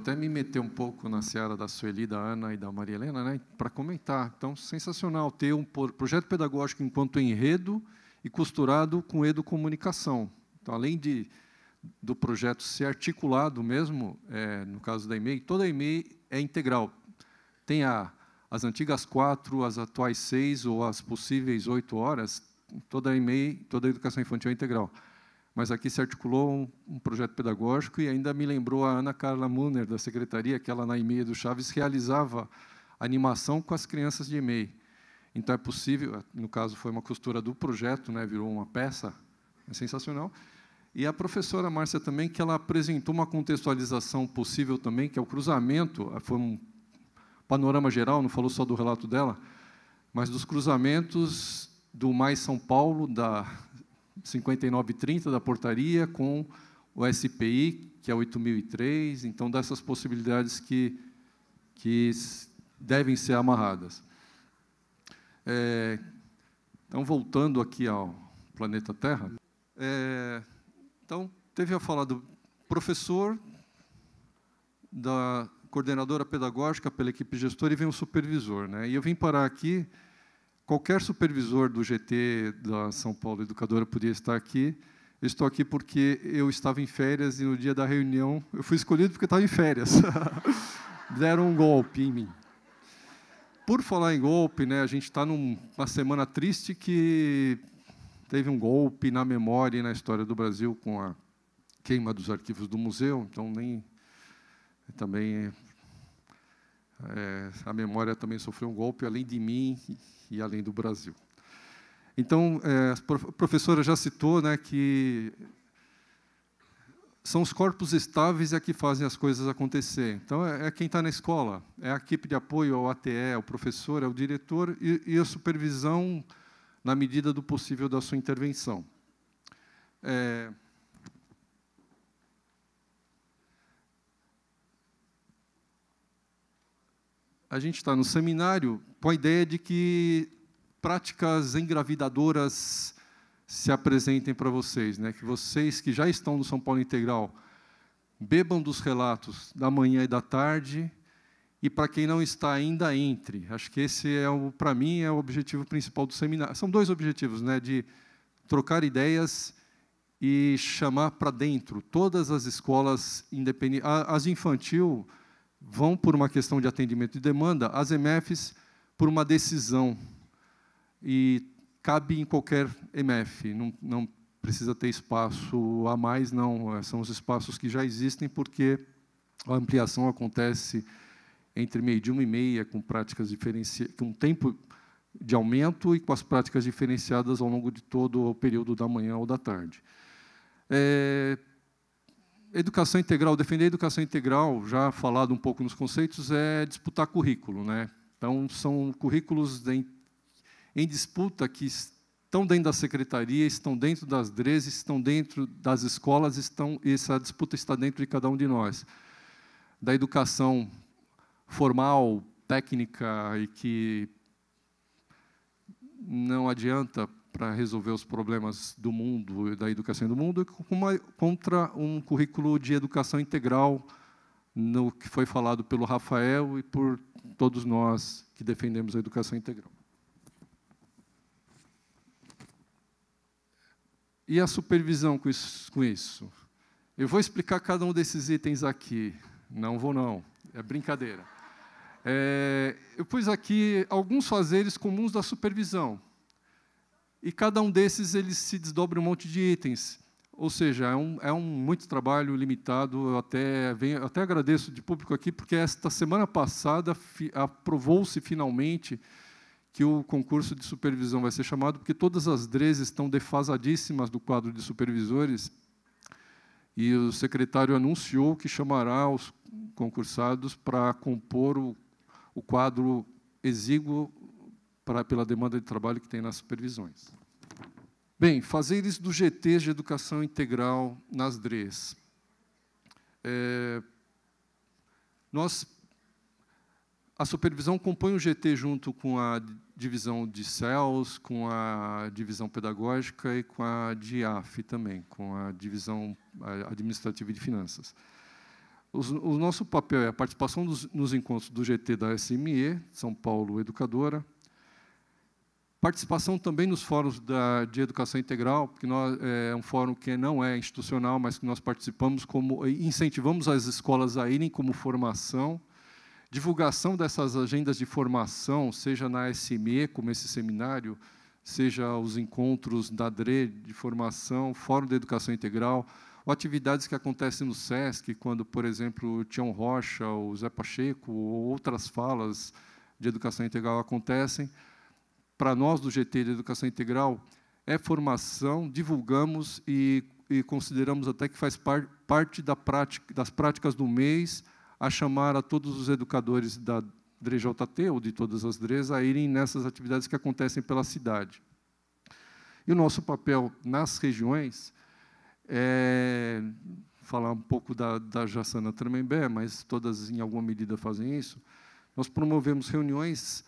até me meter um pouco na seara da Sueli, da Ana e da Maria Helena, né, para comentar. Então, sensacional ter um projeto pedagógico enquanto enredo e costurado com educomunicação. Então, além de, do projeto ser articulado mesmo, é, no caso da EMEI, toda a EMEI é integral. Tem a, as antigas quatro, as atuais seis ou as possíveis oito horas, toda a EMEI, toda a educação infantil é integral mas aqui se articulou um, um, projeto pedagógico e ainda me lembrou a Ana Carla Munner, da secretaria, que ela na EMEI do Chaves realizava animação com as crianças de EMEI. Então é possível, no caso foi uma costura do projeto, né, virou uma peça, é sensacional. E a professora Márcia também, que ela apresentou uma contextualização possível também, que é o cruzamento, ah, foi um panorama geral, não falou só do relato dela, mas dos cruzamentos do Mais São Paulo, da, 5930 da portaria com o SPI, que é 8003, então dessas possibilidades que, que devem ser amarradas. É, então, voltando aqui ao planeta Terra, é, então, teve a fala do professor, da coordenadora pedagógica pela equipe gestora e vem o supervisor. Né? E eu vim parar aqui Qualquer supervisor do GT da São Paulo Educadora podia estar aqui. Eu estou aqui porque eu estava em férias e no dia da reunião eu fui escolhido porque estava em férias. Deram um golpe em mim. Por falar em golpe, né, a gente está numa semana triste que teve um golpe na memória e na história do Brasil com a queima dos arquivos do museu, então nem também é, a memória também sofreu um golpe, além de mim e além do Brasil. Então, é, a professora já citou né, que são os corpos estáveis é que fazem as coisas acontecer. Então, é, é quem está na escola, é a equipe de apoio ao é ATE, é o professor, é o diretor e, e a supervisão na medida do possível da sua intervenção. É, a gente está no seminário com a ideia de que práticas engravidadoras se apresentem para vocês, né? que vocês que já estão no São Paulo Integral bebam dos relatos da manhã e da tarde, e para quem não está ainda, entre. Acho que esse, é para mim, é o objetivo principal do seminário. São dois objetivos, né? de trocar ideias e chamar para dentro todas as escolas independentes. As infantil, vão por uma questão de atendimento de demanda, as MFs por uma decisão. E cabe em qualquer MF, não, não precisa ter espaço a mais, não. É, são os espaços que já existem, porque a ampliação acontece entre meio de uma e meia, com práticas diferenciadas, com tempo de aumento e com as práticas diferenciadas ao longo de todo o período da manhã ou da tarde. É, Educação integral, defender a educação integral, já falado um pouco nos conceitos, é disputar currículo. Né? Então, são currículos em, em disputa que estão dentro da secretaria, estão dentro das DREs, estão dentro das escolas, estão, essa disputa está dentro de cada um de nós. Da educação formal, técnica e que não adianta para resolver os problemas do mundo e da educação do mundo, uma, contra um currículo de educação integral, no que foi falado pelo Rafael e por todos nós que defendemos a educação integral. E a supervisão com isso? Com isso? Eu vou explicar cada um desses itens aqui. Não vou, não. É brincadeira. É, eu pus aqui alguns fazeres comuns da supervisão. E cada um desses ele se desdobra um monte de itens. Ou seja, é um, é um muito trabalho limitado. Eu até, venho, até agradeço de público aqui, porque esta semana passada aprovou-se finalmente que o concurso de supervisão vai ser chamado, porque todas as DREs estão defasadíssimas do quadro de supervisores, e o secretário anunciou que chamará os concursados para compor o, o quadro exíguo pra, pela demanda de trabalho que tem nas supervisões. Bem, fazer isso do GT de Educação Integral nas DREs. É, nós, a supervisão compõe o GT junto com a divisão de CELS, com a divisão pedagógica e com a DIAF também, com a divisão administrativa de finanças. o nosso papel é a participação dos, nos encontros do GT da SME, São Paulo Educadora, Participação também nos fóruns da, de educação integral, porque nós, é, é um fórum que não é institucional, mas que nós participamos como incentivamos as escolas a irem como formação, divulgação dessas agendas de formação, seja na SME, como esse seminário, seja os encontros da DRE de formação, fórum de educação integral, ou atividades que acontecem no SESC, quando, por exemplo, o Tião Rocha, o Zé Pacheco ou outras falas de educação integral acontecem para nós do GT de Educação Integral é formação, divulgamos e, e consideramos até que faz par, parte da prática, das práticas do mês a chamar a todos os educadores da DREJT ou de todas as DREs a irem nessas atividades que acontecem pela cidade. E o nosso papel nas regiões é falar um pouco da, da Jassana Tremembé, mas todas em alguma medida fazem isso. Nós promovemos reuniões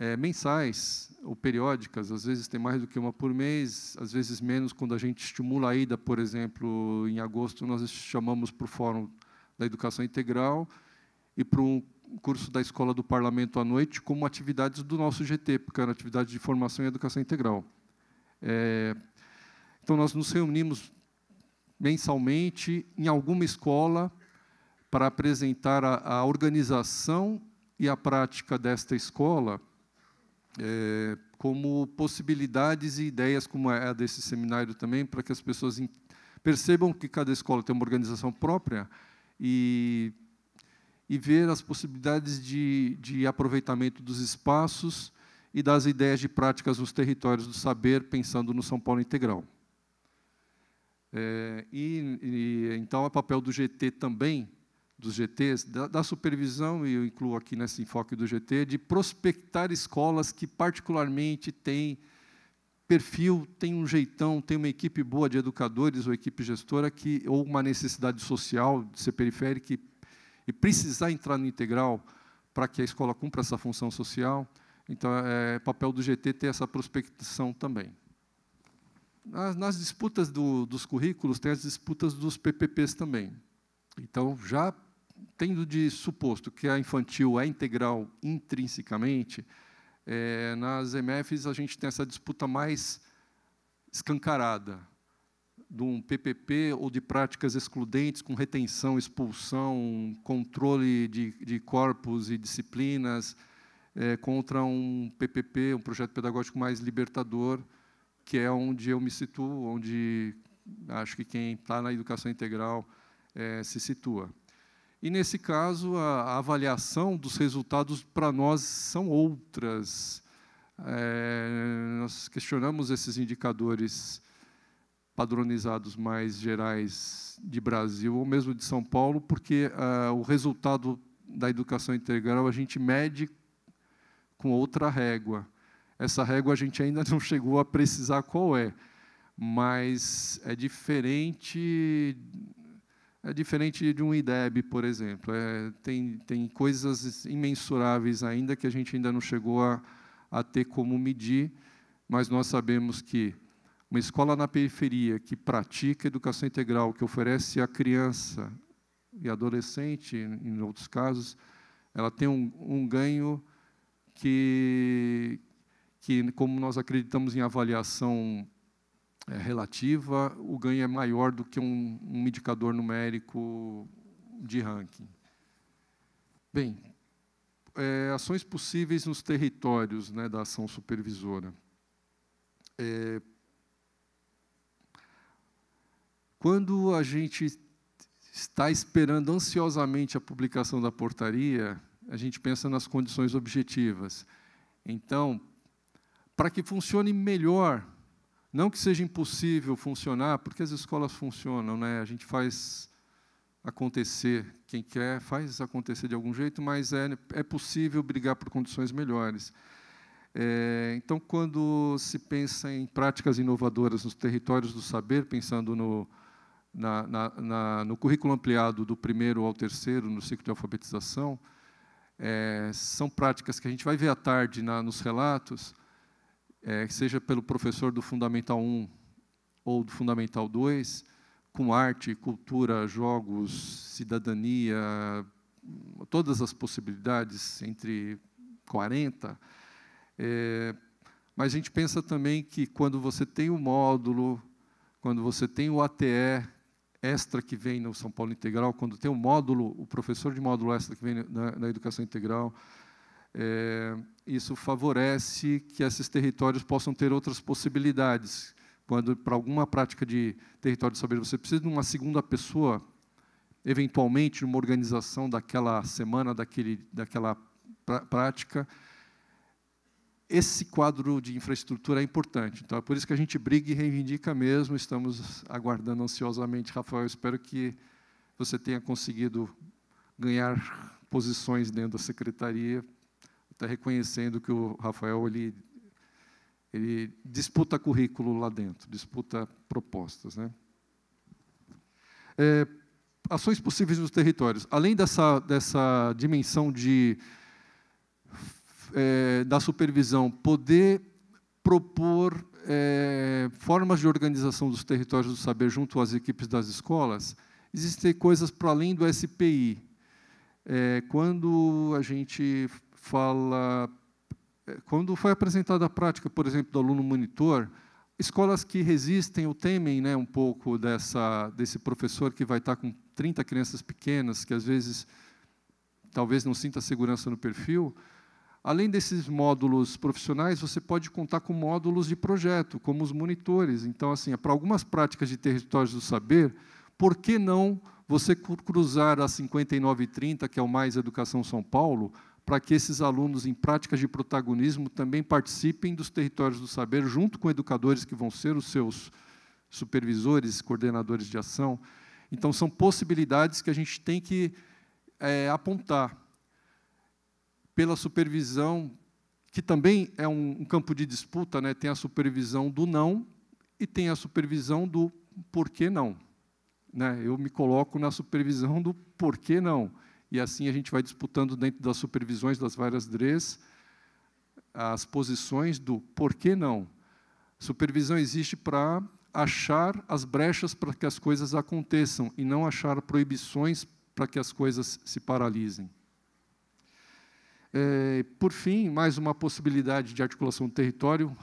é, mensais ou periódicas, às vezes tem mais do que uma por mês, às vezes menos, quando a gente estimula a ida, por exemplo, em agosto, nós chamamos para o Fórum da Educação Integral e para um curso da Escola do Parlamento à noite, como atividades do nosso GT, porque era atividade de formação em educação integral. É, então, nós nos reunimos mensalmente em alguma escola para apresentar a, a organização e a prática desta escola é, como possibilidades e ideias, como é a desse seminário também, para que as pessoas percebam que cada escola tem uma organização própria e, e ver as possibilidades de, de aproveitamento dos espaços e das ideias de práticas nos territórios do saber, pensando no São Paulo integral. É, e, e, então, é papel do GT também dos GTs, da, da, supervisão, e eu incluo aqui nesse enfoque do GT, de prospectar escolas que particularmente têm perfil, tem um jeitão, tem uma equipe boa de educadores ou equipe gestora que ou uma necessidade social de ser periférica e, e precisar entrar no integral para que a escola cumpra essa função social. Então, é, é papel do GT ter essa prospecção também. Nas, nas disputas do, dos currículos, tem as disputas dos PPPs também. Então, já tendo de suposto que a infantil é integral intrinsecamente, é, nas MFs a gente tem essa disputa mais escancarada, de um PPP ou de práticas excludentes, com retenção, expulsão, controle de, de corpos e disciplinas, é, contra um PPP, um projeto pedagógico mais libertador, que é onde eu me situo, onde acho que quem está na educação integral é, se situa. E, nesse caso, a, avaliação dos resultados para nós são outras. É, nós questionamos esses indicadores padronizados mais gerais de Brasil ou mesmo de São Paulo, porque é, o resultado da educação integral a gente mede com outra régua. Essa régua a gente ainda não chegou a precisar qual é, mas é diferente é diferente de um IDEB, por exemplo. É, tem, tem coisas imensuráveis ainda que a gente ainda não chegou a, a ter como medir, mas nós sabemos que uma escola na periferia que pratica educação integral, que oferece à criança e adolescente, em outros casos, ela tem um, um ganho que, que, como nós acreditamos em avaliação é, relativa, o ganho é maior do que um, um indicador numérico de ranking. Bem, é, ações possíveis nos territórios né, da ação supervisora. É, quando a gente está esperando ansiosamente a publicação da portaria, a gente pensa nas condições objetivas. Então, para que funcione melhor não que seja impossível funcionar, porque as escolas funcionam, né? a gente faz acontecer, quem quer faz acontecer de algum jeito, mas é, é possível brigar por condições melhores. É, então, quando se pensa em práticas inovadoras nos territórios do saber, pensando no, na, na, na, no currículo ampliado do primeiro ao terceiro, no ciclo de alfabetização, é, são práticas que a gente vai ver à tarde na, nos relatos, é, seja pelo professor do Fundamental 1 ou do Fundamental 2, com arte, cultura, jogos, cidadania, todas as possibilidades entre 40. É, mas a gente pensa também que quando você tem o módulo, quando você tem o ATE extra que vem no São Paulo Integral, quando tem o módulo, o professor de módulo extra que vem na, na educação integral, é, isso favorece que esses territórios possam ter outras possibilidades. Quando, para alguma prática de território de saber, você precisa de uma segunda pessoa, eventualmente, numa organização daquela semana, daquele, daquela pr prática, esse quadro de infraestrutura é importante. Então, é por isso que a gente briga e reivindica mesmo. Estamos aguardando ansiosamente. Rafael, espero que você tenha conseguido ganhar posições dentro da secretaria está reconhecendo que o Rafael ele, ele disputa currículo lá dentro, disputa propostas. Né? É, ações possíveis nos territórios. Além dessa, dessa dimensão de, é, da supervisão, poder propor é, formas de organização dos territórios do saber junto às equipes das escolas, existem coisas para além do SPI. É, quando a gente fala eh, quando foi apresentada a prática, por exemplo, do aluno monitor, escolas que resistem ou temem né, um pouco dessa, desse professor que vai estar com 30 crianças pequenas, que às vezes talvez não sinta segurança no perfil, além desses módulos profissionais, você pode contar com módulos de projeto, como os monitores. Então, assim, é para algumas práticas de territórios do saber, por que não você cruzar a 5930, que é o Mais Educação São Paulo, para que esses alunos em práticas de protagonismo também participem dos territórios do saber, junto com educadores que vão ser os seus supervisores, coordenadores de ação. Então, são possibilidades que a gente tem que é, apontar. Pela supervisão, que também é um, um campo de disputa, né? tem a supervisão do não e tem a supervisão do porquê não. Né? Eu me coloco na supervisão do porquê não e assim a gente vai disputando dentro das supervisões das várias DREs as posições do por que não. Supervisão existe para achar as brechas para que as coisas aconteçam e não achar proibições para que as coisas se paralisem. É, por fim, mais uma possibilidade de articulação do território.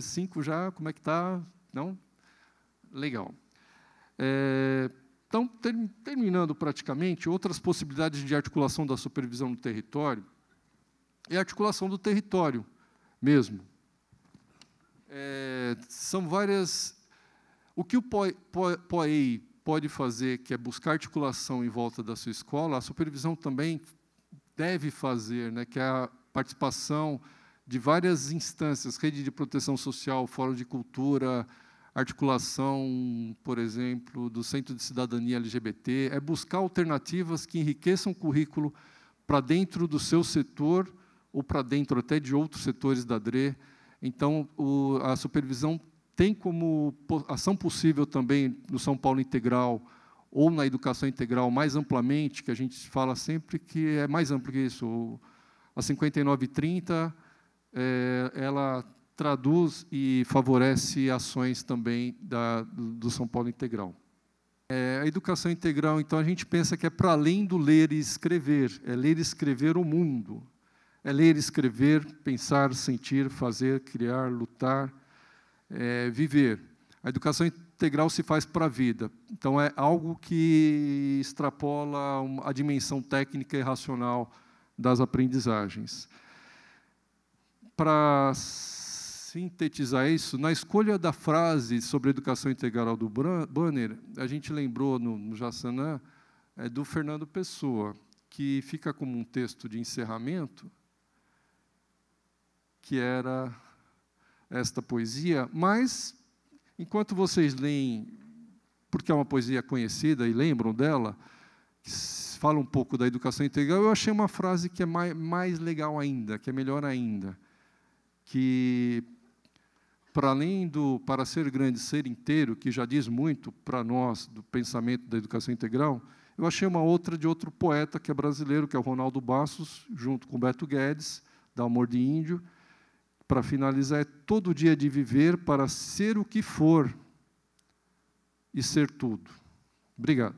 Cinco já, como é que está? Não? Legal. É, então, ter, terminando praticamente, outras possibilidades de articulação da supervisão no território é a articulação do território mesmo. É, são várias. O que o POEI pode fazer, que é buscar articulação em volta da sua escola, a supervisão também deve fazer, né, que é a participação de várias instâncias, rede de proteção social, fórum de cultura, articulação, por exemplo, do Centro de Cidadania LGBT, é buscar alternativas que enriqueçam o currículo para dentro do seu setor ou para dentro até de outros setores da DRE. Então, o, a supervisão tem como ação possível também no São Paulo Integral ou na educação integral mais amplamente, que a gente fala sempre que é mais amplo que isso. A 5930, é, eh, ela traduz e favorece ações também da, do São Paulo Integral. É, a educação integral, então, a gente pensa que é para além do ler e escrever, é ler e escrever o mundo, é ler, escrever, pensar, sentir, fazer, criar, lutar, é, viver. A educação integral se faz para a vida. Então, é algo que extrapola a dimensão técnica e racional das aprendizagens. Para sintetizar isso, na escolha da frase sobre educação integral do Banner, a gente lembrou no, no Jassanã é, do Fernando Pessoa, que fica como um texto de encerramento, que era esta poesia, mas enquanto vocês leem, porque é uma poesia conhecida e lembram dela, que fala um pouco da educação integral, eu achei uma frase que é mais, mais legal ainda, que é melhor ainda, que para além do para ser grande, ser inteiro, que já diz muito para nós do pensamento da educação integral, eu achei uma outra de outro poeta que é brasileiro, que é o Ronaldo Bassos, junto com Beto Guedes, da Amor de Índio. Para finalizar, é todo dia de viver para ser o que for e ser tudo. Obrigado.